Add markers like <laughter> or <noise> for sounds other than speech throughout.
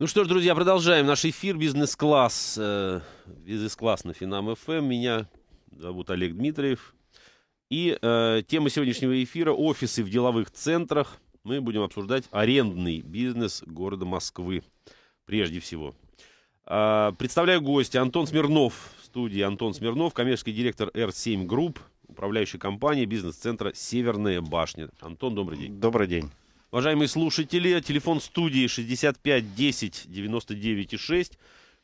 Ну что ж, друзья, продолжаем наш эфир «Бизнес-класс». Э, «Бизнес-класс» на Финам ФМ. Меня зовут Олег Дмитриев. И э, тема сегодняшнего эфира – офисы в деловых центрах. Мы будем обсуждать арендный бизнес города Москвы прежде всего. Э, представляю гостя Антон Смирнов в студии. Антон Смирнов, коммерческий директор R7 Group, управляющей компании бизнес-центра «Северная башня». Антон, добрый день. Добрый день. Уважаемые слушатели, телефон студии 65 10 99 6,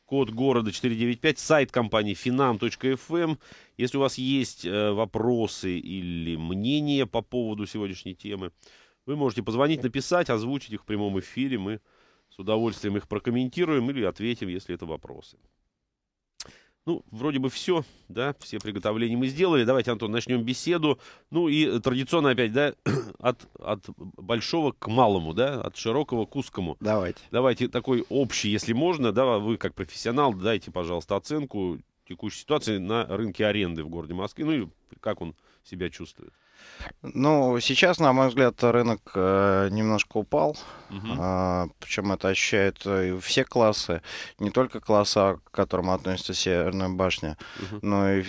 код города 495, сайт компании finam.fm. Эм. Если у вас есть э, вопросы или мнения по поводу сегодняшней темы, вы можете позвонить, написать, озвучить их в прямом эфире. Мы с удовольствием их прокомментируем или ответим, если это вопросы. Ну, вроде бы все, да, все приготовления мы сделали. Давайте, Антон, начнем беседу. Ну и традиционно опять, да, <clears throat> от, от большого к малому, да, от широкого к узкому. Давайте. Давайте такой общий, если можно, да, вы как профессионал дайте, пожалуйста, оценку текущей ситуации на рынке аренды в городе Москве, ну и как он себя чувствует. Ну, сейчас, на мой взгляд, рынок э, немножко упал. Угу. Э, а, причем это ощущают э, все классы, не только класса, к которому относится Северная башня, угу. но и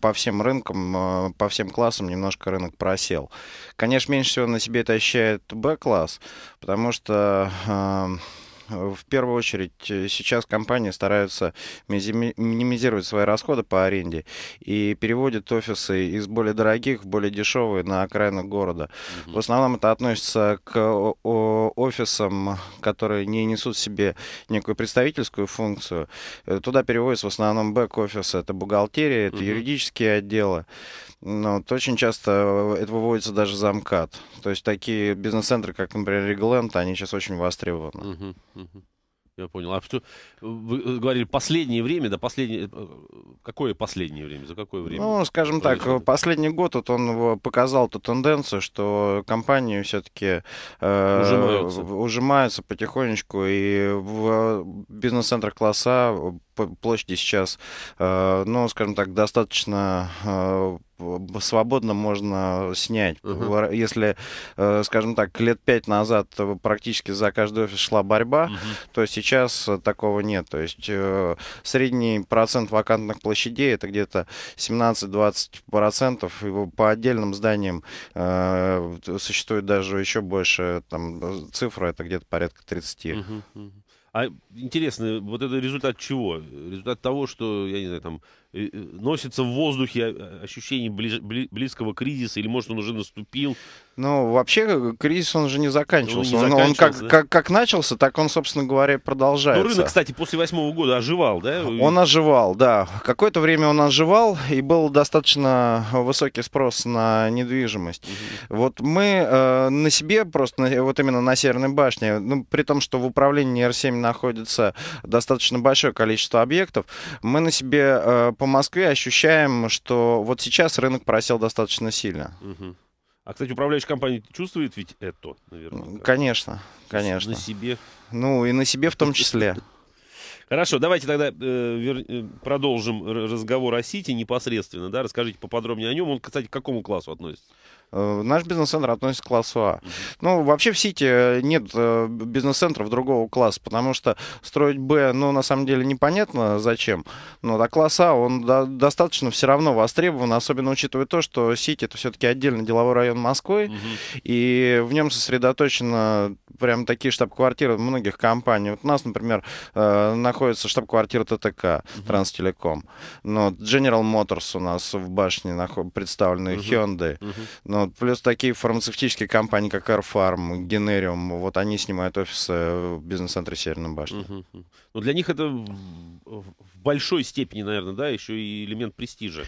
по всем рынкам, э, по всем классам немножко рынок просел. Конечно, меньше всего на себе это ощущает Б-класс, потому что... В первую очередь э, сейчас компании стараются минимизировать свои расходы по аренде и переводят офисы из более дорогих в более дешевые на окраинах города. Угу. В основном это относится к офисам, которые не несут в себе некую представительскую функцию. Э, туда переводится в основном бэк офисы это бухгалтерия, это угу. юридические отделы. Но вот очень часто э, это выводится даже за МКАД. То есть такие бизнес-центры, как, например, Регленд, они сейчас очень востребованы. Угу. Я понял. А что, вы э, говорили, последнее время, да, последнее, э, какое последнее время, за какое время? Ну, скажем так, последний год вот он показал ту тенденцию, что компании все-таки э, ужимаются. ужимаются потихонечку, и в э, бизнес-центрах класса площади сейчас, ну, скажем так, достаточно э, свободно можно снять. Uh-huh. Если, э, скажем так, лет пять назад практически за каждый офис шла борьба, uh-huh. то сейчас такого нет. То есть средний процент вакантных площадей это где-то 17-20%. процентов, По отдельным зданиям существует даже еще больше там, цифра, это где-то порядка 30%. Uh-huh. Uh-huh. А интересно, вот это результат чего? Результат того, что, я не знаю, там Э, э, носится в воздухе э, ощущение ближ, близкого кризиса, или может он уже наступил? Ну, вообще кризис, он же не заканчивался. Он, не заканчивался, он, он да? как, как, начался, так он, собственно говоря, продолжается. Ну, рынок, кстати, после восьмого года оживал, да? Он оживал, да. Какое-то время он оживал, и был достаточно высокий спрос на недвижимость. Угу. Вот мы э, на себе, просто вот именно на Северной башне, ну, при том, что в управлении R7 находится достаточно большое количество объектов, мы на себе э, по Москве ощущаем, что вот сейчас рынок просел достаточно сильно. А, кстати, управляющая компания чувствует ведь это, наверное? Конечно, конечно. На себе? Ну, и на себе в том числе. <laughs> Хорошо, давайте тогда э, вер... Э, продолжим разговор о Сити непосредственно, да, расскажите поподробнее о нем. Он, кстати, к какому классу относится? Э, наш бизнес-центр относится к классу А. Ну, вообще в Сити э, нет э, бизнес-центров другого класса, потому что строить Б, ну, на самом деле непонятно зачем. Но до класса А он до, достаточно все равно востребован, особенно учитывая то, что Сити это все-таки отдельный деловой район Москвы, угу. и в нем сосредоточено прям такие штаб-квартиры многих компаний. Вот у нас, например, э, находится штаб-квартира ТТК, uh-huh. Транстелеком. Но ну, General Motors у нас в башне наход... представлены, uh-huh. Hyundai. Uh-huh. Ну, плюс такие фармацевтические компании, как Airfarm, Generium, вот они снимают офисы в бизнес-центре Северной башни. Uh-huh. Ну, для них это в большой степени, наверное, да, еще и элемент престижа.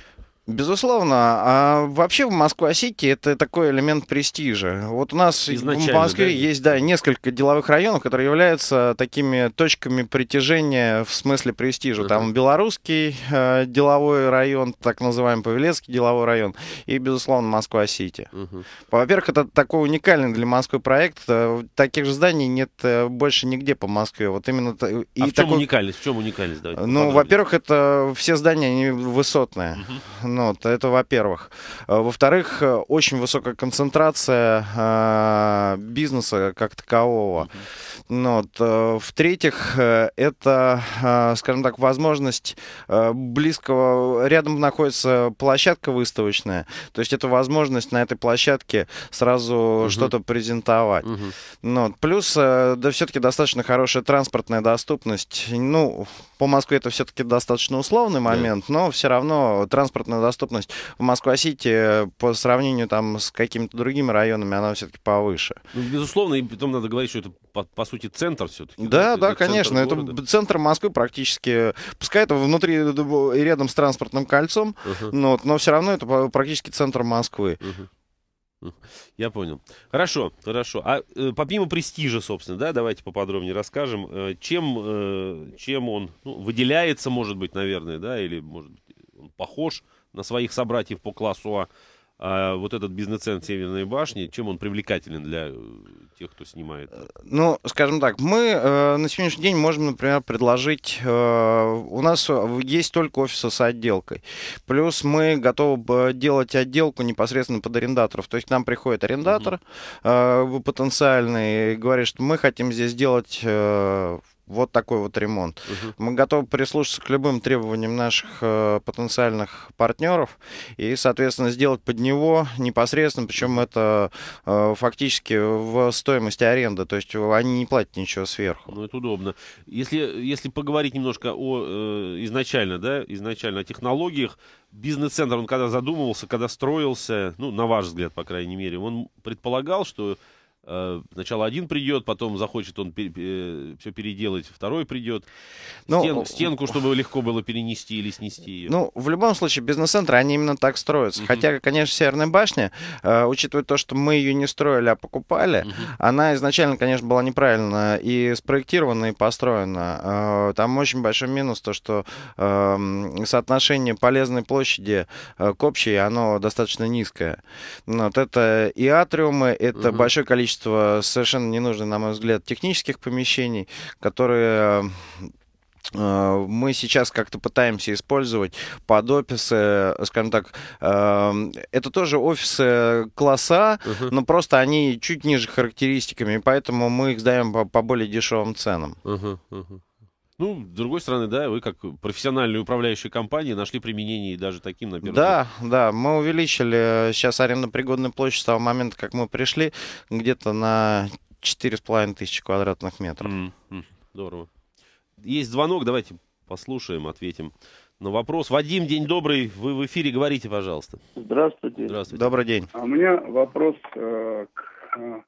Безусловно. А вообще в Москва-Сити это такой элемент престижа. Вот у нас Изначально, в Москве да? есть да, несколько деловых районов, которые являются такими точками притяжения в смысле престижа. Uh-huh. Там белорусский э, деловой район, так называемый Павелецкий деловой район, и, безусловно, Москва-Сити. Uh-huh. Во-первых, это такой уникальный для Москвы проект. Э, таких же зданий нет э, больше нигде по Москве. Вот именно... А и в чем такой... уникальность? В чем уникальность? Давайте ну, во-первых, это все здания, они высотные. Uh-huh ну, вот, это во-первых. Э, во-вторых, э, очень высокая концентрация э, бизнеса как такового. mm Вот, э, в-третьих, это, скажем так, возможность близкого... Рядом находится площадка выставочная. То есть это возможность на этой площадке сразу угу. что-то презентовать. Угу. mm Ну, плюс, да, все-таки достаточно хорошая транспортная доступность. Ну, по Москве это все-таки достаточно условный момент, да. но все равно транспортная доступность доступность в Москва-Сити э, по сравнению там с какими-то другими районами, она все-таки повыше. Ну, безусловно, и потом надо говорить, что это, по, по сути, центр все-таки. Да, да, да это конечно. Центр это центр Москвы практически. Пускай это внутри э, и рядом с транспортным кольцом, uh-huh. но, но все равно это практически центр Москвы. Uh-huh. Я понял. Хорошо, хорошо. А э, помимо престижа, собственно, да, давайте поподробнее расскажем, э, чем, э, чем он ну, выделяется, может быть, наверное, да, или, может быть, он похож на своих собратьев по классу А. А вот этот бизнес-центр Северной башни, чем он привлекателен для э, тех, кто снимает? Ну, скажем так, мы э, на сегодняшний день можем, например, предложить... Э, у нас есть только офисы с отделкой. Плюс мы готовы делать отделку непосредственно под арендаторов. То есть к нам приходит арендатор э, потенциальный и говорит, что мы хотим здесь делать... Э, вот такой вот ремонт. Угу. Мы готовы прислушаться к любым требованиям наших э, потенциальных партнеров и, соответственно, сделать под него непосредственно, причем это э, фактически в стоимости аренды, то есть они не платят ничего сверху. Ну, это удобно. Если, если поговорить немножко о э, изначально, да, изначально о технологиях, бизнес-центр, он когда задумывался, когда строился, ну, на ваш взгляд, по крайней мере, он предполагал, что Э, сначала один придет, потом захочет он пер, э, все переделать, второй придет. Но, ну, Стен, стенку, чтобы легко было перенести или снести ее. Ну, в любом случае, бизнес-центры, они именно так строятся. uh Хотя, конечно, Северная башня, э, учитывая то, что мы ее не строили, а покупали, uh она изначально, конечно, была неправильно и спроектирована, и построена. Э, там очень большой минус то, что э, соотношение полезной площади э, к общей, оно достаточно низкое. Ну, вот это и атриумы, это uh большое количество количество совершенно ненужных, на мой взгляд, технических помещений, которые э, мы сейчас как-то пытаемся использовать под офисы, э, скажем так, э, это тоже офисы класса, uh-huh. но просто они чуть ниже характеристиками, поэтому мы их сдаем по, по более дешевым ценам. Uh-huh, uh-huh. Ну, с другой стороны, да, вы как профессиональные управляющие компании нашли применение и даже таким, наверное. Да, да, мы увеличили э, сейчас арендопригодную площадь с того момента, как мы пришли, где-то на 4,5 тысячи квадратных метров. Mm-hmm. Здорово. Есть звонок, давайте послушаем, ответим на вопрос. Вадим, день добрый, вы в эфире, говорите, пожалуйста. Здравствуйте. Здравствуйте. Добрый день. А у меня вопрос э, к э,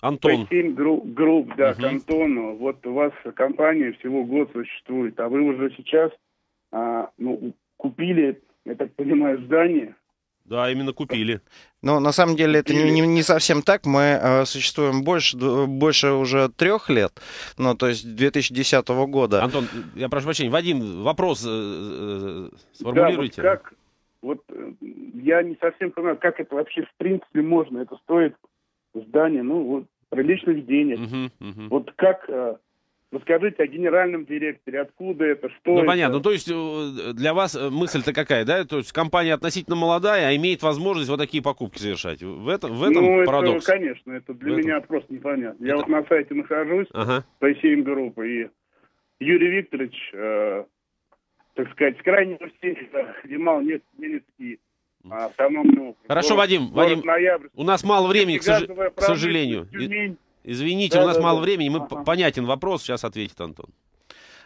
Антон. P7 Group, да, угу. к Антону. Вот у вас компания всего год существует, а вы уже сейчас а, ну, купили, я так понимаю, здание. Да, именно купили. Но ну, на самом деле это не, не совсем так. Мы э, существуем больше, больше уже трех лет, ну, то есть 2010 года. Антон, я прошу прощения, Вадим, вопрос э, э сформулируйте. Да, вот как, вот э, я не совсем понимаю, как это вообще в принципе можно. Это стоит здание, ну, вот, приличных денег. Угу, угу. Вот как... Э, расскажите о генеральном директоре, откуда это, что Ну, это? понятно. Ну, то есть э, для вас э, мысль-то какая, да? То есть компания относительно молодая, а имеет возможность вот такие покупки совершать. В этом, в этом ну, парадокс? Ну, конечно, это для в меня этом... просто непонятно. Я это... вот на сайте нахожусь, ага. по ИСИМ группы, и Юрий Викторович, э, так сказать, с крайнего севера снимал несколько а, автономный Хорошо, город, Вадим, город Вадим, ноябрь. у нас мало времени, к, сож... к сожалению. Тюмень. Извините, да, у нас да, мало да. времени, мы ага. понятен вопрос, сейчас ответит Антон.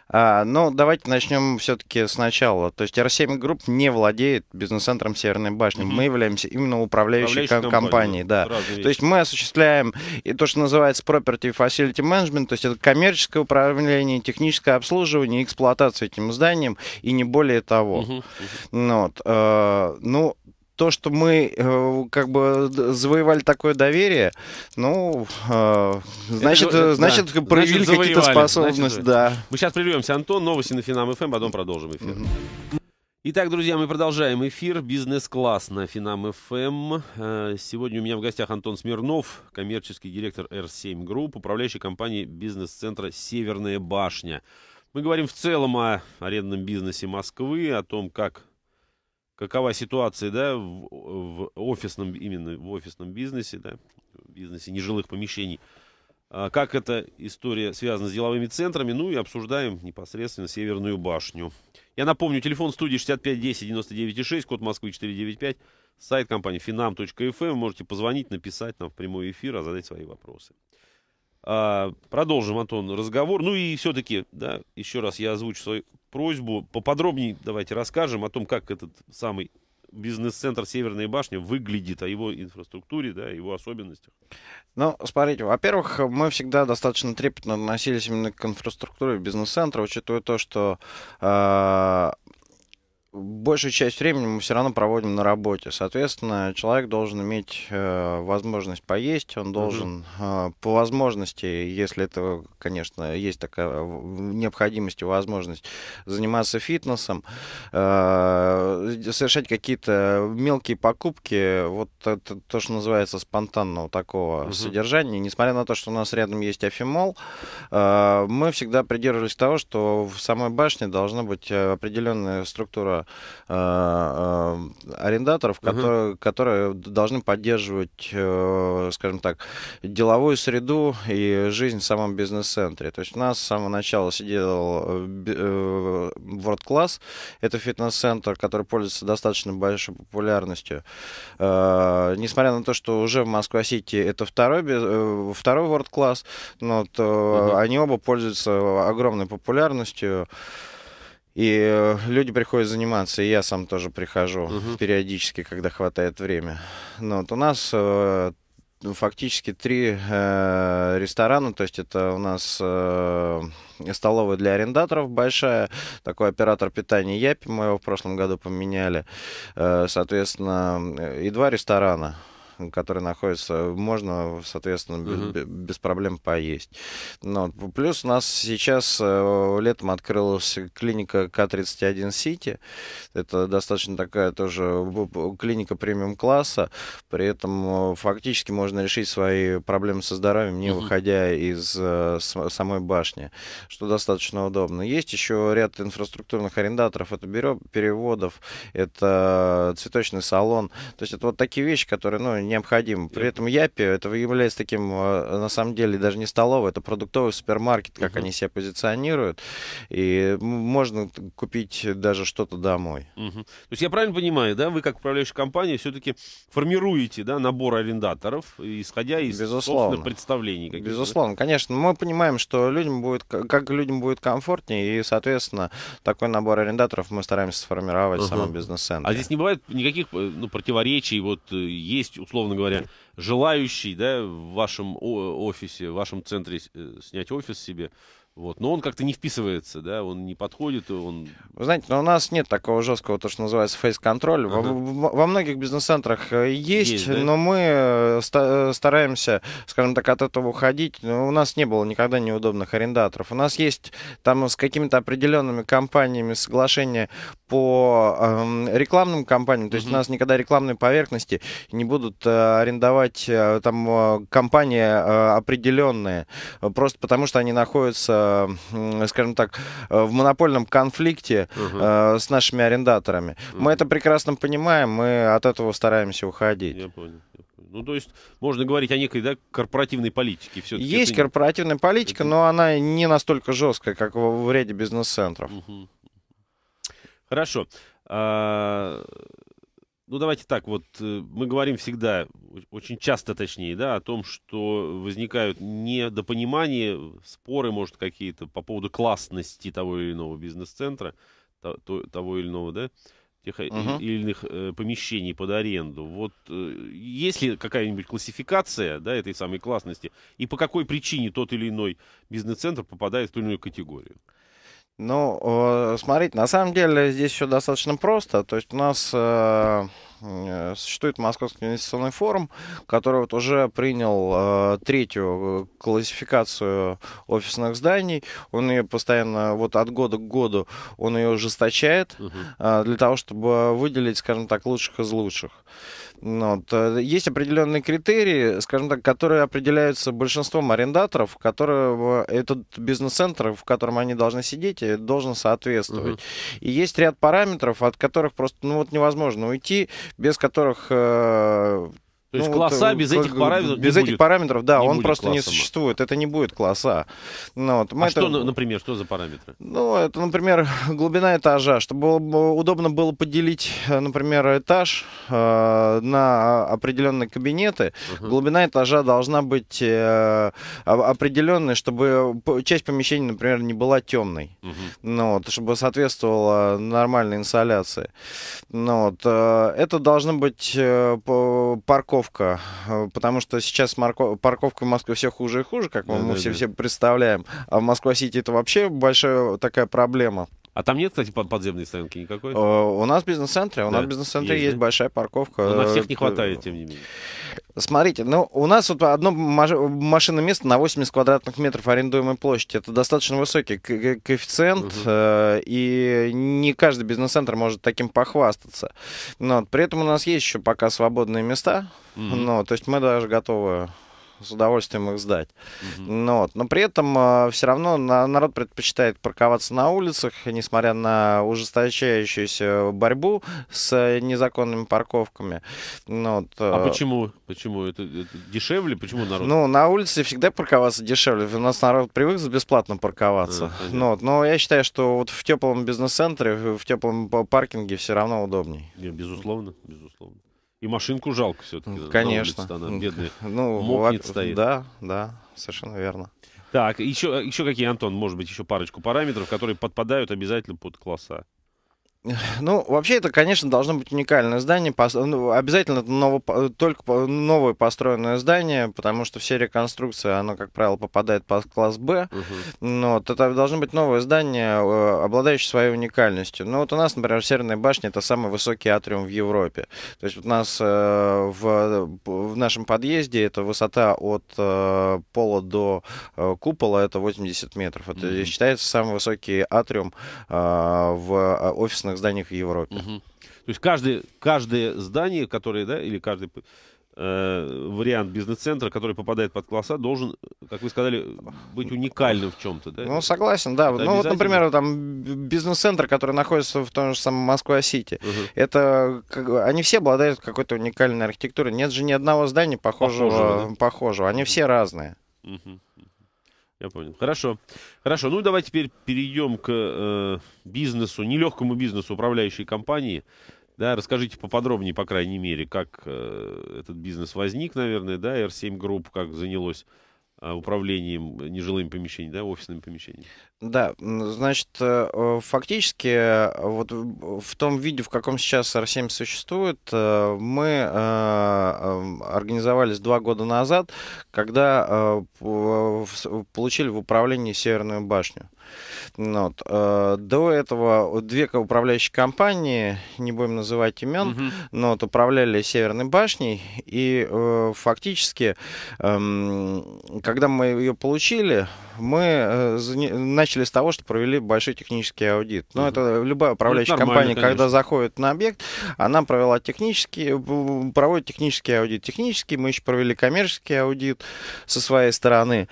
А, ну, давайте начнем все-таки сначала. То есть R7 Group не владеет бизнес-центром Северной башни. Mm-hmm. Мы являемся именно управляющей, управляющей ком- компанией. Да. То есть мы осуществляем и то, что называется property facility management, то есть это коммерческое управление, техническое обслуживание, эксплуатация этим зданием и не более того. Mm-hmm. Вот. Э, ну, то, что мы э, как бы завоевали такое доверие, ну, э, значит, Это, значит э, да. проявили какие-то способности. Значит, да. Мы сейчас прервемся. Антон, новости на Финам ФМ, эм, а потом продолжим эфир. Mm-hmm. Итак, друзья, мы продолжаем эфир «Бизнес-класс» на Финам ФМ. Эм. Э, сегодня у меня в гостях Антон Смирнов, коммерческий директор R7 Group, управляющий компанией бизнес-центра «Северная башня». Мы говорим в целом о арендном бизнесе Москвы, о том, как какова ситуация, да, в, в офисном, именно в офисном бизнесе, да, в бизнесе нежилых помещений. А как эта история связана с деловыми центрами, ну и обсуждаем непосредственно Северную башню. Я напомню, телефон студии 6510-99,6, код Москвы 495, сайт компании finam.fm. Эм. Можете позвонить, написать нам в прямой эфир, а задать свои вопросы. А, продолжим, Антон, разговор. Ну и все-таки, да, еще раз я озвучу свой просьбу поподробнее давайте расскажем о том, как этот самый бизнес-центр Северная башня выглядит, о его инфраструктуре, да, его особенностях? Ну, смотрите, во-первых, мы всегда достаточно трепетно относились именно к инфраструктуре бизнес-центра, учитывая то, что э, большую часть времени мы все равно проводим на работе. Соответственно, человек должен иметь э, возможность поесть, он должен mm-hmm. э, по возможности, если это, конечно, есть такая необходимость и возможность, заниматься фитнесом, э, совершать какие-то мелкие покупки, вот это то, что называется спонтанного такого mm-hmm. содержания. Несмотря на то, что у нас рядом есть Афимол, э, мы всегда придерживались того, что в самой башне должна быть э, определенная структура Э, э, арендаторов, угу. которые, которые должны поддерживать, э, скажем так, деловую среду и жизнь в самом бизнес-центре. То есть у нас с самого начала сидел World Class, это фитнес-центр, который пользуется достаточно большой популярностью. Несмотря на то, что уже в Москва-Сити это второй, второй World Class, но то угу. они оба пользуются огромной популярностью. И э, люди приходят заниматься, и я сам тоже прихожу угу. периодически, когда хватает время. Но вот у нас э, фактически три э, ресторана, то есть это у нас э, столовая для арендаторов большая, такой оператор питания Япи, мы его в прошлом году поменяли, э, соответственно, э, и два ресторана которые находятся, можно, соответственно, угу. без, без проблем поесть. Но, плюс у нас сейчас э, летом открылась клиника К-31 Сити. Это достаточно такая тоже клиника премиум-класса. При этом э, фактически можно решить свои проблемы со здоровьем, не угу. выходя из э, самой башни, что достаточно удобно. Есть еще ряд инфраструктурных арендаторов, это бюро переводов, это цветочный салон. То есть это вот такие вещи, которые ну, необходимо. При этом Япи это является таким, э, на самом деле, даже не столовый, это продуктовый супермаркет, как угу. они себя позиционируют. И можно купить даже что-то домой. Угу. То есть я правильно понимаю, да, вы как управляющая компания все-таки формируете да, набор арендаторов, исходя из Безусловно. собственных представлений. Безусловно, конечно. Мы понимаем, что людям будет, как людям будет комфортнее, и, соответственно, такой набор арендаторов мы стараемся сформировать угу. в самом бизнес-центре. А здесь не бывает никаких э, ну, противоречий, вот э, есть условно говоря, желающий да, в вашем офисе, в вашем центре э, снять офис себе, вот. Но он как-то не вписывается, да, он не подходит, он... Вы знаете, но у нас нет такого жесткого, то, что называется, фейс-контроль. Ага. Во, во многих бизнес-центрах э, есть, есть да? но мы э, э, стараемся, скажем так, от этого уходить. Но у нас не было никогда неудобных арендаторов. У нас есть там с какими-то определенными компаниями соглашения по эм, рекламным компаниям, то есть угу. у нас никогда рекламные поверхности не будут э, арендовать э, там компании э, определенные, просто потому что они находятся скажем так, э, в монопольном конфликте угу. с нашими арендаторами. Угу. Мы это прекрасно понимаем, мы от этого стараемся уходить. Я понял. Ну, то есть можно говорить о некой да, корпоративной политике. все Есть это... корпоративная политика, это... но она не настолько жесткая, как в, в ряде бизнес-центров. Угу. Хорошо. А, ну давайте так, вот э, мы говорим всегда, очень часто точнее, да, о том, что возникают недопонимания, споры, может, какие-то по поводу классности того или иного бизнес-центра, того или иного, да, тех uh-huh. или иных э, помещений под аренду. Вот э, есть ли какая-нибудь классификация да, этой самой классности, и по какой причине тот или иной бизнес-центр попадает в ту или иную категорию? Ну, э, смотрите, на самом деле здесь все достаточно просто. То есть у нас э, э, существует Московский инвестиционный форум, который вот уже принял э, третью классификацию офисных зданий. Он ее постоянно, вот от года к году, он ее ужесточает угу. э, для того, чтобы выделить, скажем так, лучших из лучших. Ну, вот. Э, есть определенные критерии, скажем так, которые определяются большинством арендаторов, которые этот бизнес-центр, в котором они должны сидеть, э, должен соответствовать. Угу. И есть ряд параметров, от которых просто ну, вот невозможно уйти, без которых э, то есть ну, класса вот, без этих параметров без не этих будет, параметров, да, не он просто не существует. Это не будет класса. Ну, вот, а это... что, ну, например, что за параметры? Ну, это, например, <laughs> глубина этажа, чтобы удобно было поделить, э, например, этаж э, на определенные кабинеты. Uh -huh. Глубина этажа должна быть э, определенной, чтобы часть помещения, например, не была темной, Uh -huh. ну, вот, чтобы соответствовала нормальной инсоляции. Ну, вот, э, это должно быть э, парковки парковка, э, потому что сейчас марко... парковка в Москве все хуже и хуже, как да, мы да, все, да. представляем. А в Москва-Сити это вообще большая такая проблема. А там нет, кстати, подземной стоянки никакой? Э, у нас в бизнес-центре. У да. нас в бизнес-центре есть, есть да? большая парковка. Но на всех не э, хватает, тем не менее. Смотрите, ну, у нас вот одно машинное место на 80 квадратных метров арендуемой площади. Это достаточно высокий коэффициент, угу. э, и не каждый бизнес-центр может таким похвастаться. Но при этом у нас есть еще пока свободные места. Угу. Ну, Но, то есть мы даже готовы с удовольствием их сдать. Угу. Ну, вот. Но при этом а, все равно народ предпочитает парковаться на улицах, несмотря на ужесточающуюся борьбу с э, незаконными парковками. Ну вот, а э, почему? Почему? Это, это дешевле? Почему народ? Ну, на улице всегда парковаться дешевле. У нас народ привык за бесплатно парковаться. А, ну, вот. Но я считаю, что вот в теплом бизнес-центре, в теплом паркинге все равно удобней. Не, безусловно, безусловно. И машинку жалко все-таки. Конечно. Она, бедная. <laughs> Ну, Мокнет вот, стоит. Да, да, совершенно верно. Так, еще, еще какие, Антон, может быть, еще парочку параметров, которые подпадают обязательно под класса? <sighs> Ну, вообще это, конечно, должно быть уникальное здание. Ну, обязательно это ново, только новое построенное здание, потому что все реконструкции, оно, как правило, попадает под класс Б. Угу. Ну, Но вот, это должно быть новое здание, э, обладающее своей уникальностью. Ну, вот у нас, например, Северная башня — это самый высокий атриум в Европе. То есть у нас э, в, в нашем подъезде это высота от э, пола до купола — это 80 метров. Это угу. считается самый высокий атриум в офисных главных зданиях в Европе. Угу. То есть каждое, каждое здание, которое, да, или каждый э, вариант бизнес-центра, который попадает под класса, должен, как вы сказали, быть уникальным в чем-то, да? Ну, согласен, да. Это ну, вот, например, там бизнес-центр, который находится в том же самом Москва-Сити, угу. это, они все обладают какой-то уникальной архитектурой. Нет же ни одного здания похожего, похожего, да? похожего. они все разные. Угу. Я понял. Хорошо. Хорошо. Ну, давай теперь перейдем к э, бизнесу, нелегкому бизнесу управляющей компании. Да, расскажите поподробнее, по крайней мере, как э, этот бизнес возник, наверное, да, R7 Group, как занялось а, управлением э, нежилыми помещениями, да, офисными помещениями. Да, значит, э, э, фактически вот в том виде, в каком сейчас R7 существует, мы эм, организовались два года назад, когда получили в управлении Северную башню. Ну вот. Э, до этого две управляющие компании, не будем называть имен, угу. но вот управляли Северной башней. И э, фактически, эм, когда мы ее получили, мы э, начали с того, что провели большой технический аудит. Но угу. это любая ну, управляющая это компания, конечно. когда заходит на объект, она провела технический, проводит технический аудит. Технический, мы еще провели коммерческий аудит со своей стороны.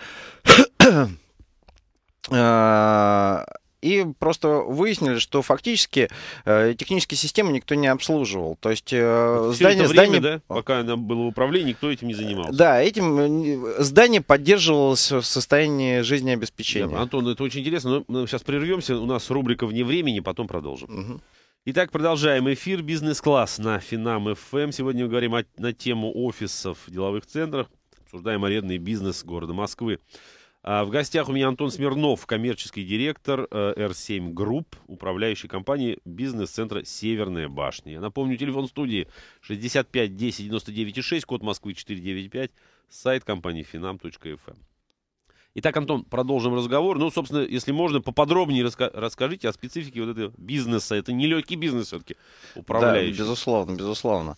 Э, и просто выяснили, что фактически э, технические системы никто не обслуживал. То есть э, Все здание, это время, здание... Да, пока она было в управлении, никто этим не занимался. Да, этим э, здание поддерживалось в состоянии жизнеобеспечения. Да, Антон, ну, это очень интересно. Но мы сейчас прервемся, у нас рубрика «Вне времени», потом продолжим. Угу. Итак, продолжаем эфир «Бизнес-класс» на Финам ФМ. Эм. Сегодня мы говорим о, на тему офисов деловых центрах, обсуждаем арендный бизнес города Москвы. А в гостях у меня Антон Смирнов, коммерческий директор R7 э, Group, управляющий компании бизнес-центра «Северная башня». Я напомню, телефон студии 65 10 99 6, код Москвы 495, сайт компании finam.fm. Итак, Антон, продолжим разговор. Ну, собственно, если можно, поподробнее раска- расскажите о специфике вот этого бизнеса. Это нелегкий бизнес все-таки управляющий. Да, безусловно, безусловно.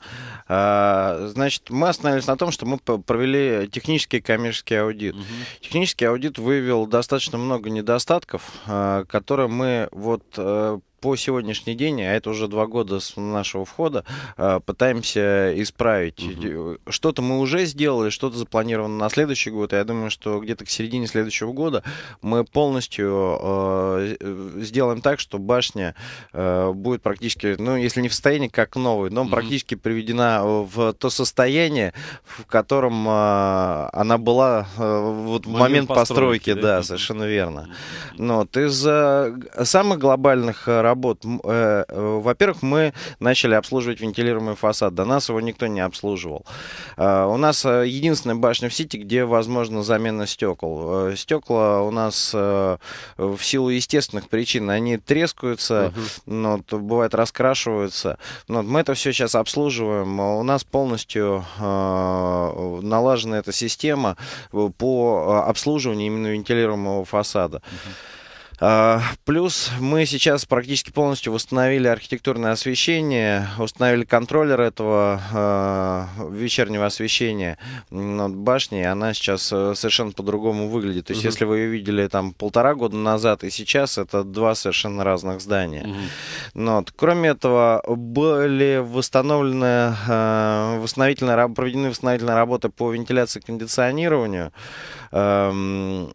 А, значит, мы остановились на том, что мы провели технический коммерческий аудит. Угу. Технический аудит выявил достаточно много недостатков, а, которые мы вот э, по сегодняшний день, а это уже два года с нашего входа, э, пытаемся исправить. Угу. Что-то мы уже сделали, что-то запланировано на следующий год, и я думаю, что где-то к середине следующего года мы полностью э, э, сделаем так, что башня э, будет практически, ну, если не в состоянии, как новый, но угу. практически приведена э, в то состояние, в котором э, она была э, вот в момент, момент постройки, постройки да, да, совершенно верно. Но вот из э, самых глобальных работ работ. Э, э, во-первых, мы начали обслуживать вентилируемый фасад. До нас его никто не обслуживал. Э, у нас единственная башня в Сити, где возможна замена стекол. Стекла у нас в силу естественных причин, они трескаются, но ну, uh-huh. бывает раскрашиваются. Но ну, мы это все сейчас обслуживаем. У нас полностью налажена эта система по обслуживанию именно вентилируемого фасада. Uh-huh. А, плюс мы сейчас практически полностью восстановили архитектурное освещение, установили контроллер этого а, вечернего освещения над башней. Она сейчас э, совершенно по-другому выглядит. То есть, угу. если вы ее видели там полтора года назад и сейчас, это два совершенно разных здания. Угу. Ну Но, вот. Кроме этого, были восстановлены, а, восстановительные, проведены восстановительные работы по вентиляции и кондиционированию. Эм,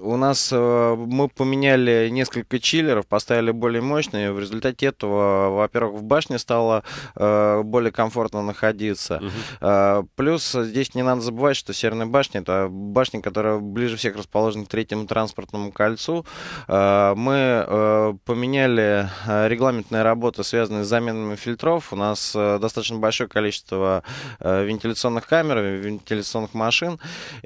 у нас э, мы поменяли несколько чиллеров, поставили более мощные. В результате этого, во-первых, в башне стало э, более комфортно находиться. Угу. Плюс здесь не надо забывать, что Северная башня это башня, которая ближе всех расположена к третьему транспортному кольцу. Мы поменяли регламентные работы, связанные с заменами фильтров. У нас достаточно большое количество вентиляционных камер, вентиляционных машин.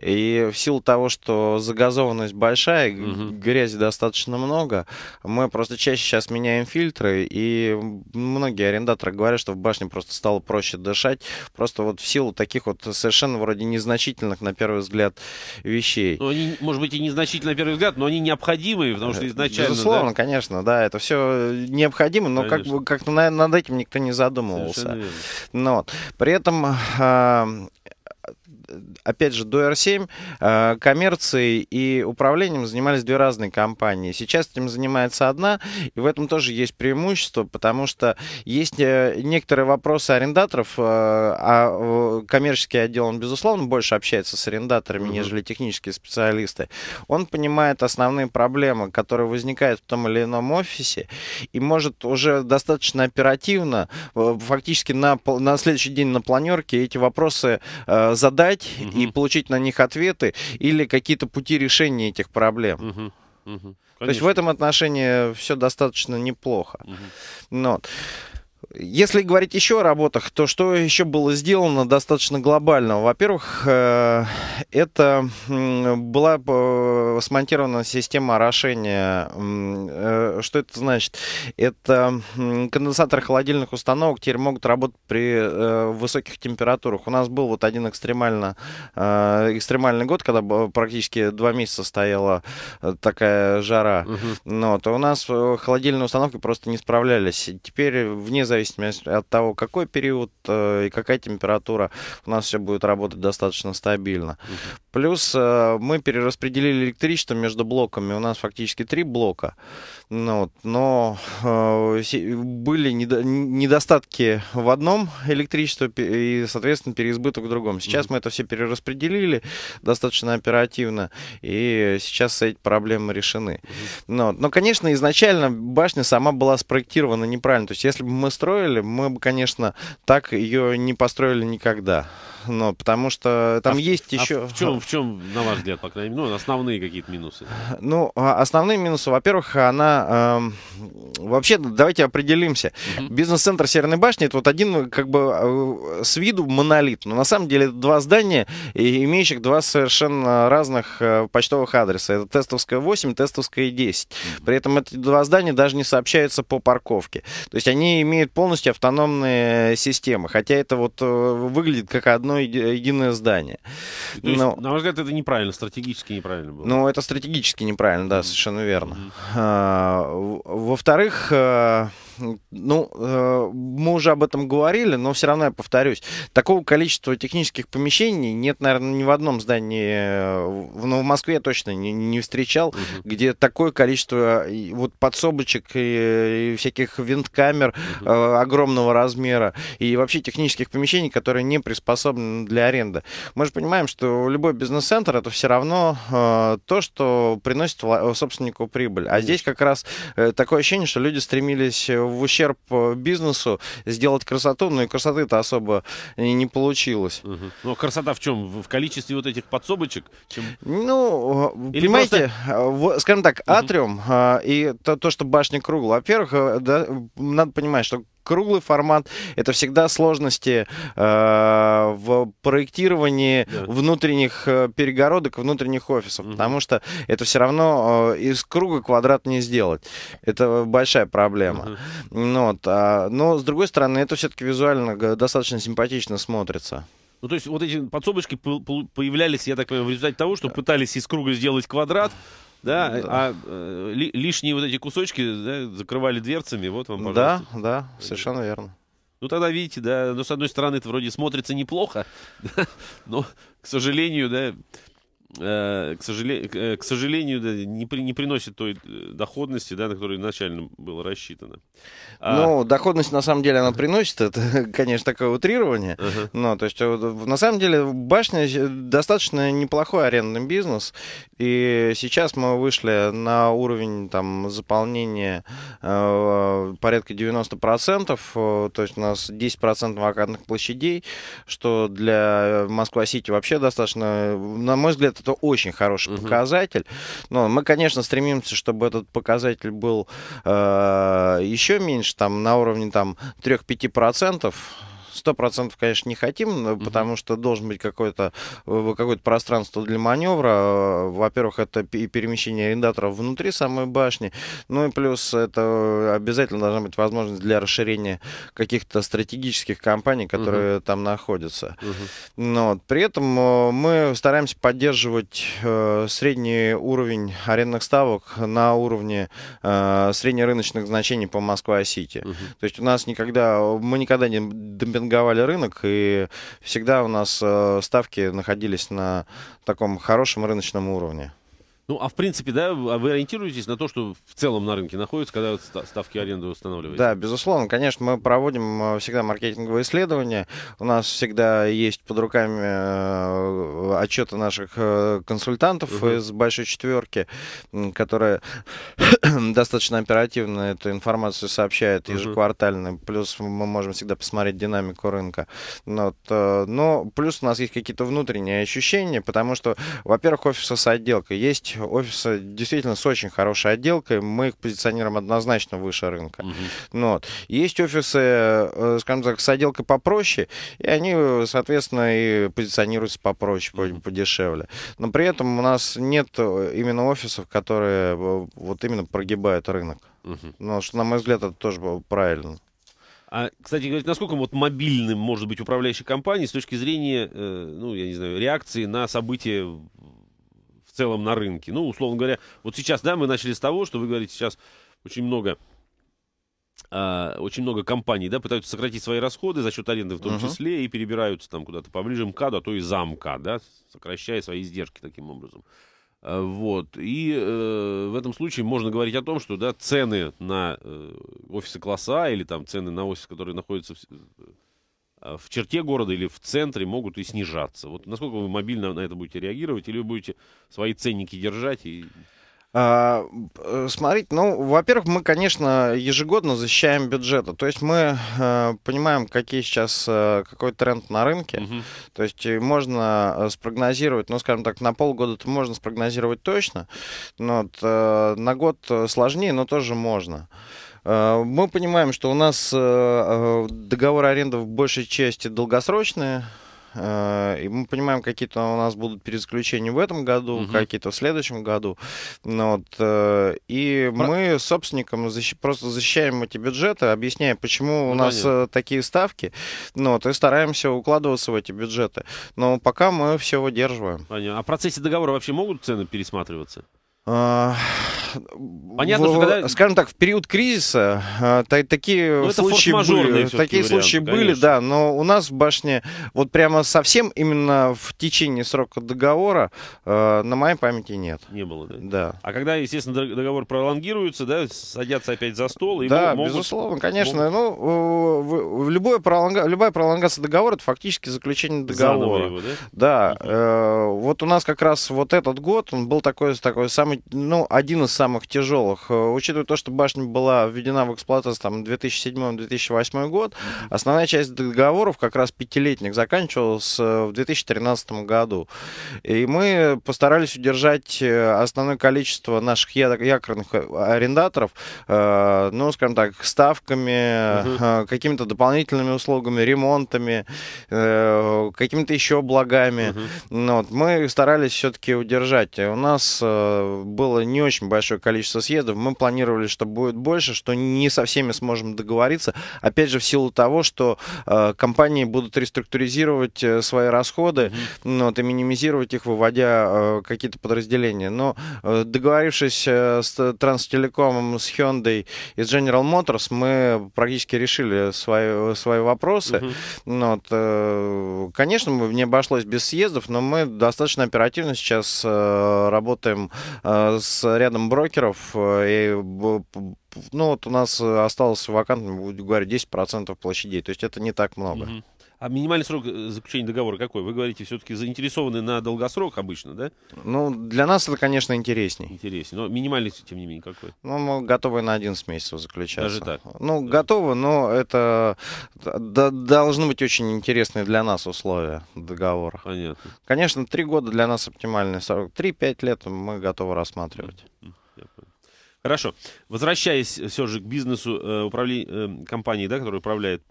И в силу того, что загазован загазованность большая, угу. грязи достаточно много. Мы просто чаще сейчас меняем фильтры, и многие арендаторы говорят, что в башне просто стало проще дышать, просто вот в силу таких вот совершенно вроде незначительных, на первый взгляд, вещей. Ну, они, может быть, и незначительно на первый взгляд, но они необходимые, потому что э, изначально... Безусловно, да? конечно, да, это все необходимо, но как как, как над этим никто не задумывался. Но, ну при этом а, опять же, до R7 э, коммерцией и управлением занимались две разные компании. Сейчас этим занимается одна, и в этом тоже есть преимущество, потому что есть э, некоторые вопросы арендаторов, э, а э, коммерческий отдел, он, безусловно, больше общается с арендаторами, mm-hmm. нежели технические специалисты. Он понимает основные проблемы, которые возникают в том или ином офисе, и может уже достаточно оперативно, э, фактически на, на следующий день на планерке эти вопросы э, задать, задать угу. и получить на них ответы или какие-то пути решения этих проблем. Угу. Угу. То есть в этом отношении все достаточно неплохо. Угу. Ну Но если говорить еще о работах, то что еще было сделано достаточно глобально? Во-первых, э, это была э, смонтирована система орошения. Э, что это значит? Это конденсаторы холодильных установок теперь могут работать при высоких температурах. У нас был вот один экстремально, экстремальный год, когда практически два месяца стояла такая жара. Угу. Но, то у нас холодильные установки просто не справлялись. Теперь вне зависимости зависимости от того, какой период э, и какая температура, у нас все будет работать достаточно стабильно. Угу. Плюс э, мы перераспределили электричество между блоками. У нас фактически три блока. Ну, вот, но э, были недо, недостатки в одном электричестве и, соответственно, переизбыток в другом. Сейчас mm-hmm. мы это все перераспределили достаточно оперативно, и сейчас эти проблемы решены. Mm-hmm. Но, ну но, конечно, изначально башня сама была спроектирована неправильно. То есть, если бы мы строили, мы бы, конечно, так ее не построили никогда. Но потому что там а есть в, еще... А в чем, в чем, на ваш взгляд, по крайней мере, ну, основные какие-то минусы? Ну, а основные минусы, во-первых, она Эм, вообще давайте определимся. Угу. Бизнес-центр Северной башни это вот один как бы э, с виду монолит, но на самом деле это два здания, имеющих два совершенно разных э, почтовых адреса. Это Тестовская 8, Тестовская 10. Угу. При этом эти два здания даже не сообщаются по парковке. То есть они имеют полностью автономные системы, хотя это вот э, выглядит как одно единое здание. То есть, на мой взгляд, это неправильно, стратегически неправильно было. Ну, это стратегически неправильно, да, угу. совершенно верно. Угу. Во-вторых, э, ну, э, мы уже об этом говорили, но все равно я повторюсь. Такого количества технических помещений нет, наверное, ни в одном здании, э, но ну, в Москве я точно не, не встречал, угу. где такое количество вот подсобочек и, и всяких винткамер угу. огромного размера и вообще технических помещений, которые не приспособлены для аренды. Мы же понимаем, что любой бизнес-центр это все равно то, что приносит собственнику прибыль. А здесь как раз сейчас э, такое ощущение, что люди стремились э, в ущерб э, бизнесу сделать красоту, но и красоты-то особо не получилось. Угу. Но красота в чем? В количестве вот этих подсобочек? Чем... Ну, Или понимаете, просто... скажем так, угу. атриум и то, то, что башня круглая. Во-первых, да, надо понимать, что круглый формат. Это всегда сложности э, в проектировании да. внутренних э, перегородок, внутренних офисов, угу. потому что это все равно э, из круга квадрат не сделать. Это большая проблема. Угу. Ну, вот, а, но, с другой стороны, это все-таки визуально достаточно симпатично смотрится. Ну, то есть вот эти подсобочки появлялись, я так понимаю, в результате того, что пытались из круга сделать квадрат, да, ну да. а э, лишние вот эти кусочки да, закрывали дверцами, вот вам, пожалуйста. Да, да, э, совершенно верно. Ну, тогда, видите, да, ну, с одной стороны, это вроде смотрится неплохо, <laughs> да, но, к сожалению, да, Э, к, сожале... к э, сожалению, не, при... не приносит той э, доходности, да, на которую изначально было рассчитано. А... Ну, доходность на самом деле она приносит, это, <laughs> конечно, такое утрирование. Uh-huh. Но, то есть, на самом деле, башня достаточно неплохой арендный бизнес. И сейчас мы вышли на уровень там, заполнения э, порядка 90%, э, то есть у нас 10% вакантных площадей, что для Москва-Сити вообще достаточно, на мой взгляд, это очень хороший угу. показатель. Но мы, конечно, стремимся, чтобы этот показатель был э, еще меньше, там, на уровне там, 3-5% сто процентов, конечно, не хотим, угу. потому что должен быть э, какое-то какое пространство для маневра. Э, во-первых, это и перемещение арендаторов внутри самой башни, ну и плюс это э, обязательно должна быть возможность для расширения каких-то стратегических компаний, которые угу. там находятся. Угу. Но при этом мы стараемся поддерживать средний уровень арендных ставок на уровне среднерыночных значений по Москва-Сити. Угу. То есть у нас никогда мы никогда не подтанговали рынок, и всегда у нас э, ставки находились на таком хорошем рыночном уровне. Ну, а в принципе, да, а вы ориентируетесь на то, что в целом на рынке находится, когда ставки аренды устанавливаете? Да, безусловно. Конечно, мы проводим э, всегда маркетинговые исследования. У нас всегда есть под руками э, отчеты наших э, консультантов угу. из большой четверки, которые <coughs> достаточно оперативно эту информацию сообщают ежеквартально. Плюс мы можем всегда посмотреть динамику рынка. Вот. Но плюс у нас есть какие-то внутренние ощущения, потому что, во-первых, офиса с отделкой. Есть офиса действительно с очень хорошей отделкой. Мы их позиционируем однозначно выше рынка. Угу. вот. Есть офисы, э, скажем так, с отделкой попроще, и они, э, соответственно, и позиционируются попроще, угу. подешевле. Но при этом у нас нет э, именно офисов, которые вот именно прогибают рынок. Угу. Ну, что, на мой взгляд, это тоже правильно. А, кстати говоря, насколько вот мобильным может быть управляющая компания с точки зрения, э, ну, я не знаю, реакции на события целом на рынке? Ну, условно говоря, вот сейчас, да, мы начали с того, что вы говорите, сейчас очень много а, очень много компаний, да, пытаются сократить свои расходы за счет аренды в том uh-huh. числе и перебираются там куда-то поближе МКАДу, а то и замка, да, сокращая свои издержки таким образом. А, вот. И э, в этом случае можно говорить о том, что да, цены на э, офисы класса или там цены на офисы, которые находятся в, Э, в черте города или в центре могут и снижаться. Вот насколько вы мобильно на это будете реагировать, или вы будете свои ценники держать и а, э, смотрите, ну, во-первых, мы, конечно, ежегодно защищаем бюджеты. То есть мы э, понимаем, какие сейчас, э, какой тренд на рынке. Угу. То есть э, можно спрогнозировать, ну, скажем так, на полгода это можно спрогнозировать точно. Но, вот, э, на год сложнее, но тоже можно. Э, Э, мы понимаем, что у нас э, э, договоры аренды в большей части долгосрочные. И мы понимаем, какие-то у нас будут перезаключения в этом году, угу. какие-то в следующем году. Ну вот. И Про... мы собственникам защ... просто защищаем эти бюджеты, объясняя, почему ну, у нас понятно. такие ставки. Ну вот, и стараемся укладываться в эти бюджеты. Но пока мы все выдерживаем. Понятно. А в процессе договора вообще могут цены пересматриваться? А, Понятно, в, что когда... Скажем так, в период кризиса а, та, такие ну, случаи были, такие вариант, случаи конечно. были, да, но у нас в башне вот прямо совсем именно в течение срока договора а, на моей памяти нет. Не было, да? Да. А когда, естественно, договор пролонгируется, да, садятся опять за стол и Да, могут, безусловно, конечно. Могут... Ну, любое пролонга... любая пролонгация договора это фактически заключение договора. его, да? Да. Э, вот у нас как раз вот этот год, он был такой, такой самый самый, ну, один из самых тяжелых. Э, учитывая то, что башня была введена в эксплуатацию там 2007-2008 год, основная часть договоров, как раз пятилетних, заканчивалась э, в 2013 году. И мы постарались удержать э, основное количество наших якорных арендаторов, ну, скажем так, ставками, угу. какими-то дополнительными услугами, ремонтами, какими-то еще благами. Угу. Ну, вот, мы старались все-таки удержать. У нас было не очень большое количество съездов. Мы планировали, что будет больше, что не со всеми сможем договориться. Опять же, в силу того, что э, компании будут реструктуризировать э, свои расходы mm-hmm. ну, вот, и минимизировать их, выводя э, какие-то подразделения. Но э, договорившись э, с Транстелекомом, с Hyundai и с General Motors, мы практически решили свои, свои вопросы. Mm-hmm. Ну, вот, э, конечно, не обошлось без съездов, но мы достаточно оперативно сейчас э, работаем э, Э, с рядом брокеров. Э, и, ну, вот у нас осталось вакантным, говорю, 10% площадей. То есть это не так много. Mm-hmm. А минимальный срок э, заключения договора какой? Вы говорите, все-таки заинтересованы на долгосрок обычно, да? Ну, для нас это, конечно, интереснее. Интереснее. Но минимальный, тем не менее, какой? Ну, мы готовы на 11 месяцев заключаться. Даже так? Ну, да. готовы, но это э, да, должны быть очень интересные для нас условия договора. Понятно. Конечно, 3 года для нас оптимальный срок. 3-5 лет мы готовы рассматривать. Хорошо. Возвращаясь все же к бизнесу э, управления э, компании, да, которая управляет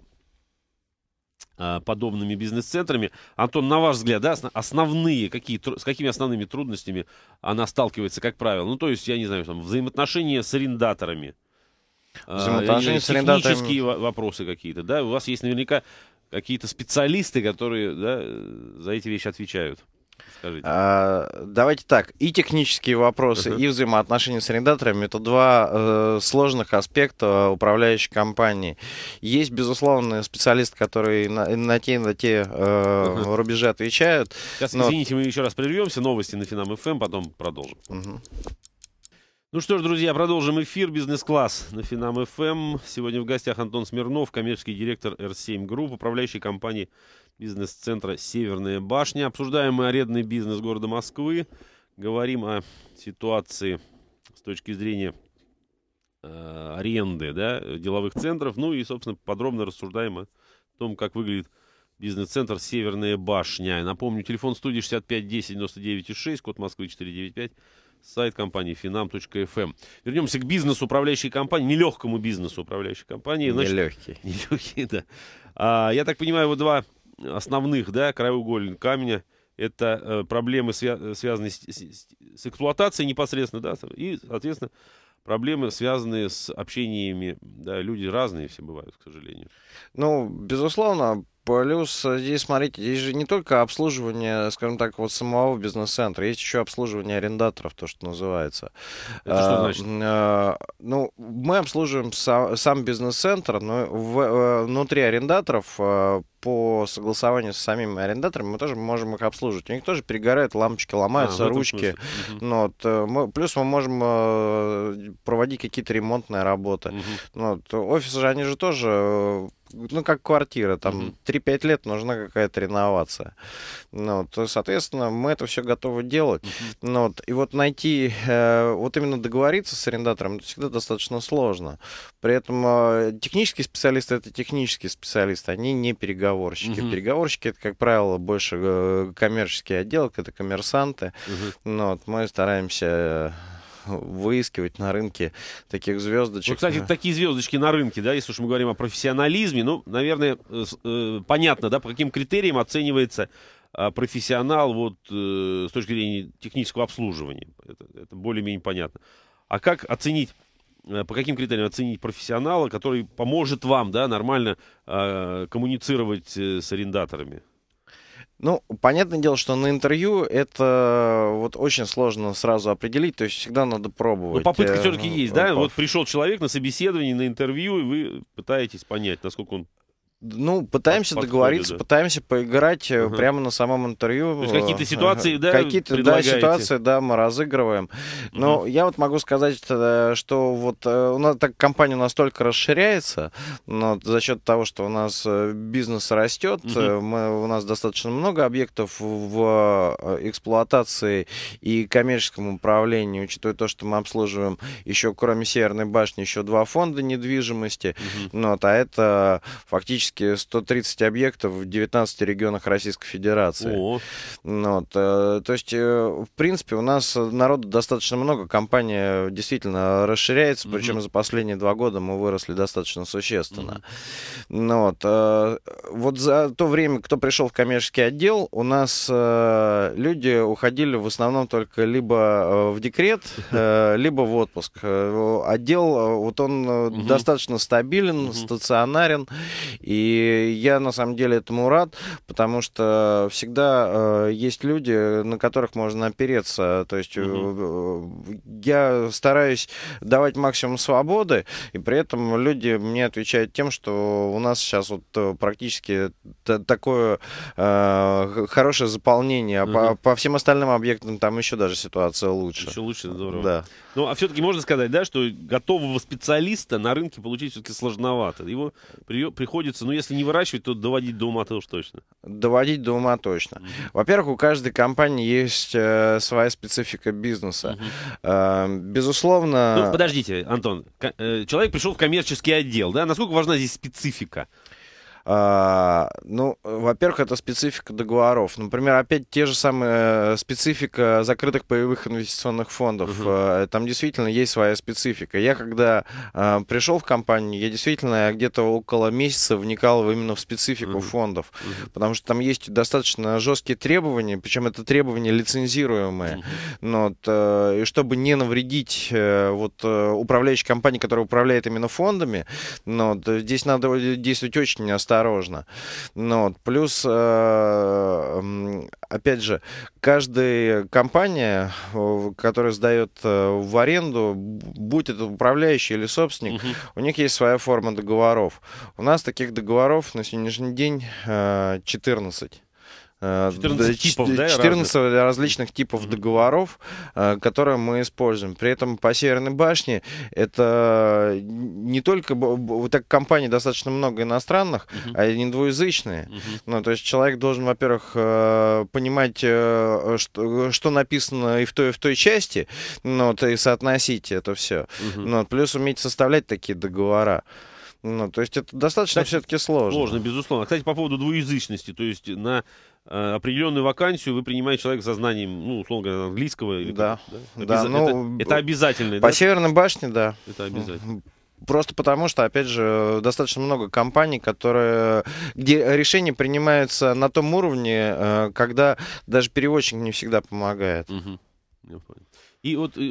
а, подобными бизнес-центрами. Антон, на ваш взгляд, да, основные, какие, с какими основными трудностями она сталкивается, как правило? Ну, то есть, я не знаю, там, взаимоотношения с арендаторами, а, взаимоотношения с арендаторами. технические вопросы какие-то, да? У вас есть наверняка какие-то специалисты, которые да, за эти вещи отвечают. Скажите. А, давайте так. И технические вопросы, uh-huh. и взаимоотношения с арендаторами – это два э, сложных аспекта управляющей компании. Есть, безусловно, специалисты, которые на, на те и на те э, uh-huh. рубежи отвечают. Сейчас, но... извините, мы еще раз прервемся. Новости на Финам-ФМ, эм, потом продолжим. Uh-huh. Ну что ж, друзья, продолжим эфир «Бизнес-класс» на Финам-ФМ. Эм. Сегодня в гостях Антон Смирнов, коммерческий директор R7 Group, управляющей компании бизнес-центра «Северная башня». Обсуждаем мы арендный бизнес города Москвы. Говорим о ситуации с точки зрения э, аренды да, деловых центров. Ну и, собственно, подробно рассуждаем о том, как выглядит бизнес-центр «Северная башня». Напомню, телефон студии 65 10 код Москвы 495 сайт компании finam.fm. Эм. Вернемся к бизнесу управляющей компании, нелегкому бизнесу управляющей компании. Значит, нелегкий. <laughs> Нелегкий, да. А, я так понимаю, вот два основных да, краеугольных камня это э, проблемы, свя э, связанные с, с, с эксплуатацией непосредственно, да, и, соответственно, проблемы, связанные с общениями. Да, люди разные все бывают, к сожалению. Ну, безусловно, Плюс э, здесь, смотрите, здесь же не только обслуживание, скажем так, вот самого бизнес-центра, есть еще обслуживание арендаторов, то, что называется. Это что а, значит? А, ну, мы обслуживаем сам, сам бизнес-центр, но в, э, внутри арендаторов по согласованию с самими арендаторами мы тоже можем их обслуживать. У них тоже перегорают лампочки, ломаются а, ручки. Ну, вот, мы, плюс мы можем проводить какие-то ремонтные работы. Угу. Ну, вот, офисы же, они же тоже ну, как квартира, там mm-hmm. 3-5 лет нужна какая-то реновация. Ну, то, соответственно, мы это все готовы делать. Mm-hmm. Ну, вот, и вот найти, э, вот именно договориться с арендатором это всегда достаточно сложно. При этом э, технические специалисты это технические специалисты, они не переговорщики. Mm-hmm. Переговорщики это, как правило, больше э, коммерческий отдел, это коммерсанты. Mm-hmm. Ну, вот мы стараемся э, выискивать на рынке таких звездочек. Ну, кстати, такие звездочки на рынке, да, если уж мы говорим о профессионализме, ну, наверное, э, э, понятно, да, по каким критериям оценивается а, профессионал вот э, с точки зрения технического обслуживания. Это, это более-менее понятно. А как оценить по каким критериям оценить профессионала, который поможет вам да, нормально а, э, коммуницировать с арендаторами? Ну, понятное дело, что на интервью это э, вот очень сложно сразу определить, то есть всегда надо пробовать. Но ну, попытка э, все-таки ну, есть, да? Вот пришел человек на собеседование, на интервью, и вы пытаетесь понять, насколько он ну, пытаемся подходе, договориться, да. пытаемся поиграть угу. прямо на самом интервью. То есть какие-то э, ситуации, да, Какие-то, да, ситуации, да, мы разыгрываем. Но угу. я вот могу сказать, что э, вот у нас так компания настолько расширяется, но за счет того, что у нас бизнес растет, угу. мы, у нас достаточно много объектов в эксплуатации и коммерческом управлении, учитывая то, что мы обслуживаем еще, кроме Северной башни, еще два фонда недвижимости. Угу. вот, а это фактически практически 130 объектов в 19 регионах Российской Федерации. О. Ну вот. Э, то есть, э, в принципе, у нас народу достаточно много, компания действительно расширяется, угу. причем за последние два года мы выросли достаточно существенно. Угу. Вот. Э, вот за то время, кто пришел в коммерческий отдел, у нас люди уходили в основном только либо в декрет, <laughs> либо в отпуск. Отдел, вот он угу. достаточно стабилен, угу. стационарен, и и я на самом деле этому рад, потому что всегда э, есть люди, на которых можно опереться. То есть угу. я стараюсь давать максимум свободы, и при этом люди мне отвечают тем, что у нас сейчас вот э, практически такое э, хорошее заполнение. Угу. По, по всем остальным объектам там еще даже ситуация лучше. Еще лучше, здорово. Да. Ну, а все-таки можно сказать, да, что готового специалиста на рынке получить все-таки сложновато. Его при... приходится, ну, если не выращивать, то доводить до ума -то уж точно. Доводить до ума точно. Mm -hmm. Во-первых, у каждой компании есть э, своя специфика бизнеса. Mm -hmm. э, безусловно... Ну, подождите, Антон. Э, человек пришел в коммерческий отдел, да? Насколько важна здесь специфика? А, ну, во-первых, это специфика договоров. Ну, например, опять те же самые э, специфика закрытых паевых инвестиционных фондов. Uh -huh. Э, там действительно есть своя специфика. Я когда а, пришел в компанию, я действительно где-то около месяца вникал именно в специфику Uh -huh. фондов, Uh -huh. потому что там есть достаточно жесткие требования, причем это требования лицензируемые. Угу. Ну но вот, э, и чтобы не навредить вот управляющей компании, которая управляет именно фондами, но ну здесь надо действовать очень осторожно осторожно. Ну, вот. Плюс, э, опять же, каждая компания, э, которая сдает э, в аренду, будь это управляющий или собственник, угу. у них есть своя форма договоров. У нас таких договоров на сегодняшний день 14. 14 э, типов, 14 да, различных типов угу. договоров, э, которые мы используем. При этом по Северной башне это не только... Так компаний достаточно много иностранных, угу. а они двуязычные. Угу. Ну, то есть человек должен, во-первых, э, понимать, что, что написано и в той, и в той части, ну, вот, и соотносить это все. Угу. Ну, плюс уметь составлять такие договора. Ну, то есть это достаточно все-таки сложно. Сложно, безусловно. Кстати, по поводу двуязычности, то есть на Э, определенную вакансию вы принимаете человек со знанием, ну, условно говоря, английского. Или да, да? Обяз... ну, это, это обязательно. По да? Северной башне, да. Это обязательно. Просто потому, что, опять же, достаточно много компаний, которые, где решения принимаются на том уровне, э, когда даже переводчик не всегда помогает. И вот э,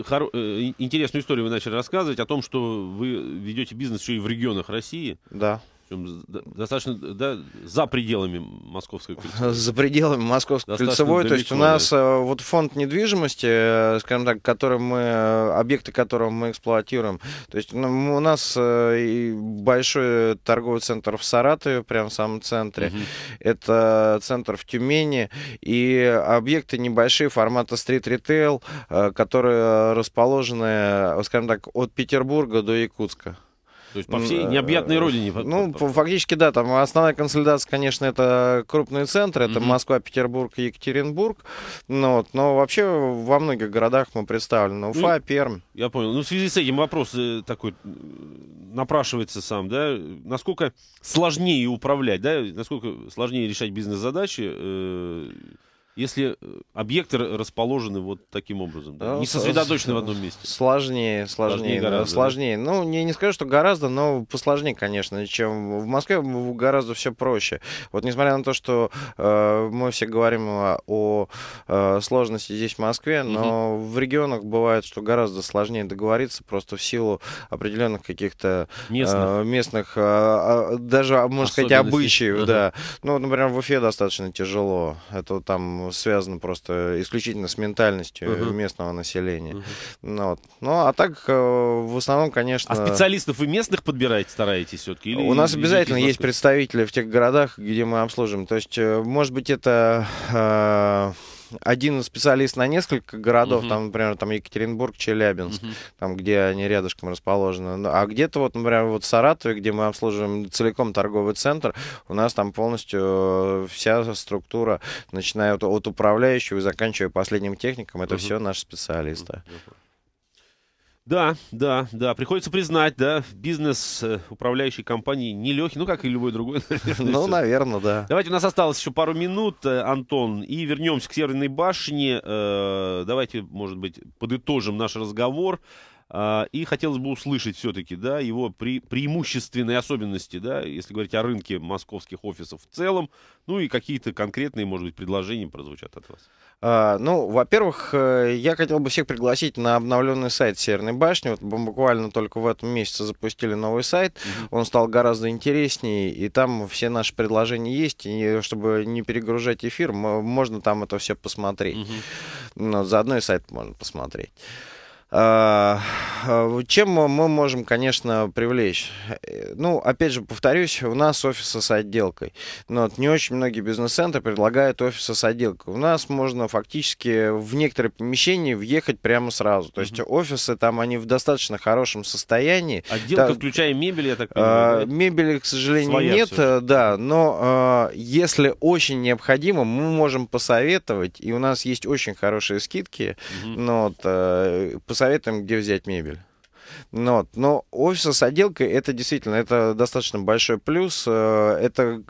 интересную историю вы начали рассказывать о том, что вы ведете бизнес еще и в регионах России. Да достаточно да, за пределами Московской кольцевой. За пределами Московской достаточно кольцевой. то есть у нас э, вот фонд недвижимости, э, скажем так, который мы, э, объекты которые мы эксплуатируем. То есть ну, у нас большой торговый центр в Саратове, прямо в самом центре. Угу. Это центр в Тюмени. И объекты небольшие формата стрит-ритейл, которые расположены, скажем так, от Петербурга до Якутска. То есть по всей необъятной э, родине. Ну, фактически, да, там основная консолидация, конечно, это крупные центры, это Москва, Петербург, Екатеринбург. Ну, вот, но вообще во многих городах мы представлены. Уфа, ну, Пермь. Я понял. Ну, в связи с этим вопрос э, такой э, напрашивается сам, да, насколько сложнее управлять, да, насколько сложнее решать бизнес-задачи, э если э, объекты расположены вот таким образом, да? Ну, не сосредоточены с, в одном месте. Сложнее, сложнее, сложнее. Гораздо, сложнее. Да? Ну, не, не скажу, что гораздо, но посложнее, конечно, чем в Москве гораздо все проще. Вот несмотря на то, что э, мы все говорим о, о э, сложности здесь в Москве, но угу. в регионах бывает, что гораздо сложнее договориться просто в силу определенных каких-то э, местных, э, местных а, э, даже, а, можно сказать, обычаев, да. Ну, например, в Уфе достаточно тяжело. Это там ну, связано просто исключительно с ментальностью угу. местного населения. Угу. Ну, вот. ну, а так, э, в основном, конечно... А специалистов вы местных подбираете, стараетесь все-таки? Или, У нас обязательно есть представители в тех городах, где мы обслуживаем. То есть, э, может быть, это... Э один специалист на несколько городов, угу. там, например, там Екатеринбург, Челябинск, угу. там, где они рядышком расположены. Ну, а где-то вот, например, вот в Саратове, где мы обслуживаем целиком торговый центр, у нас там полностью э, вся структура, начиная от, от управляющего и заканчивая последним техником, это угу. все наши специалисты. Угу. Да, да, да. Приходится признать, да, бизнес э, управляющей компании нелегкий, ну, как и любой другой. <laughs> ну, наверное, да. Давайте, у нас осталось еще пару минут, э, Антон, и вернемся к Северной башне. Э, давайте, может быть, подытожим наш разговор. А, и хотелось бы услышать все-таки да, его пре преимущественные особенности, да, если говорить о рынке московских офисов в целом, ну и какие-то конкретные, может быть, предложения прозвучат от вас. А, ну, во-первых, э, я хотел бы всех пригласить на обновленный сайт Северной башни. Вот буквально только в этом месяце запустили новый сайт. mm Он стал гораздо интереснее, и там все наши предложения есть. И чтобы не перегружать эфир, можно там это все посмотреть. mm Но заодно и сайт можно посмотреть. Э, чем мы можем, конечно, привлечь? Ну, опять же, повторюсь, у нас офисы с отделкой. Но вот не очень многие бизнес-центры предлагают офисы с отделкой. У нас можно фактически в некоторые помещения въехать прямо сразу. То есть mm-hmm. офисы там, они в достаточно хорошем состоянии. Отделка, там, включая мебель, я так э, понимаю? Мебели, к сожалению, Своя нет, все. Э, да. Но если очень необходимо, мы можем посоветовать, и у нас есть очень хорошие скидки, mm-hmm. но вот, посоветуем, где взять мебель. Ну вот. Но офис с отделкой, это действительно, это достаточно большой плюс. Э, это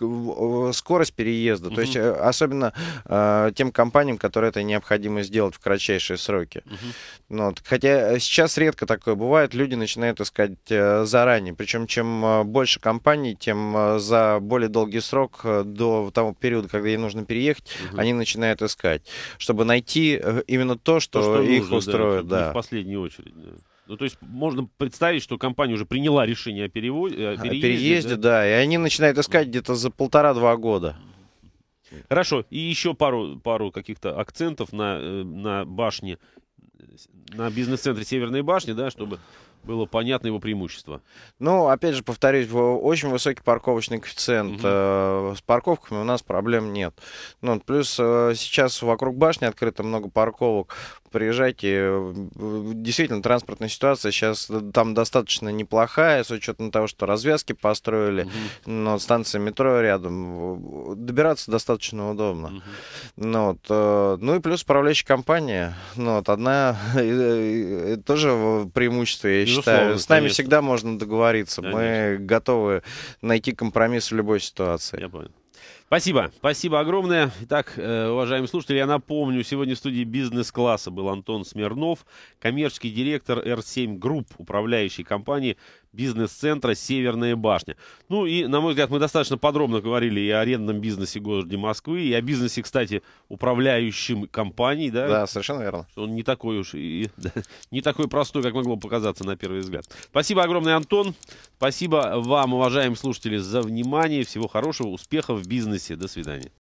скорость переезда. Mm-hmm. То есть, э, особенно э, тем компаниям, которые это необходимо сделать в кратчайшие сроки. Mm-hmm. Вот. Хотя сейчас редко такое бывает. Люди начинают искать заранее. Причем, чем больше компаний, тем за более долгий срок до того периода, когда ей нужно переехать, mm-hmm. они начинают искать, чтобы найти именно то, что, то, что их нужно, устроит. Да, да. В последнюю очередь. Да. Ну, то есть можно представить, что компания уже приняла решение о, переводе, э, о переезде. О переезде, да? да, и они начинают искать где-то за полтора-два года. Хорошо, и еще пару, пару каких-то акцентов на, э, на башне, на бизнес-центре Северной башни, да, чтобы было понятно его преимущество. Ну, опять же, повторюсь, очень высокий парковочный коэффициент. Угу. С парковками у нас проблем нет. Ну, плюс э, сейчас вокруг башни открыто много парковок. Приезжайте. Э, действительно, транспортная ситуация сейчас там достаточно неплохая, с учетом того, что развязки построили, угу. но станция метро рядом. Добираться достаточно удобно. Угу. Ну, вот, ну и плюс управляющая компания. Ну, вот одна <laughs> тоже преимущество, я считаю. С нами всегда можно договориться. Мы готовы найти компромисс в любой ситуации. Я понял. Спасибо, спасибо огромное. Итак, э, уважаемые слушатели, я напомню, сегодня в студии бизнес-класса был Антон Смирнов, коммерческий директор R7 Group, управляющей компании бизнес-центра «Северная башня». Ну и, на мой взгляд, мы достаточно подробно говорили и о арендном бизнесе города Москвы, и о бизнесе, кстати, управляющим компанией, да? Да, совершенно верно. Он не такой уж и да, <laughs> не такой простой, как могло показаться на первый взгляд. Спасибо огромное, Антон. Спасибо вам, уважаемые слушатели, за внимание. Всего хорошего, успехов в бизнесе. До свидания.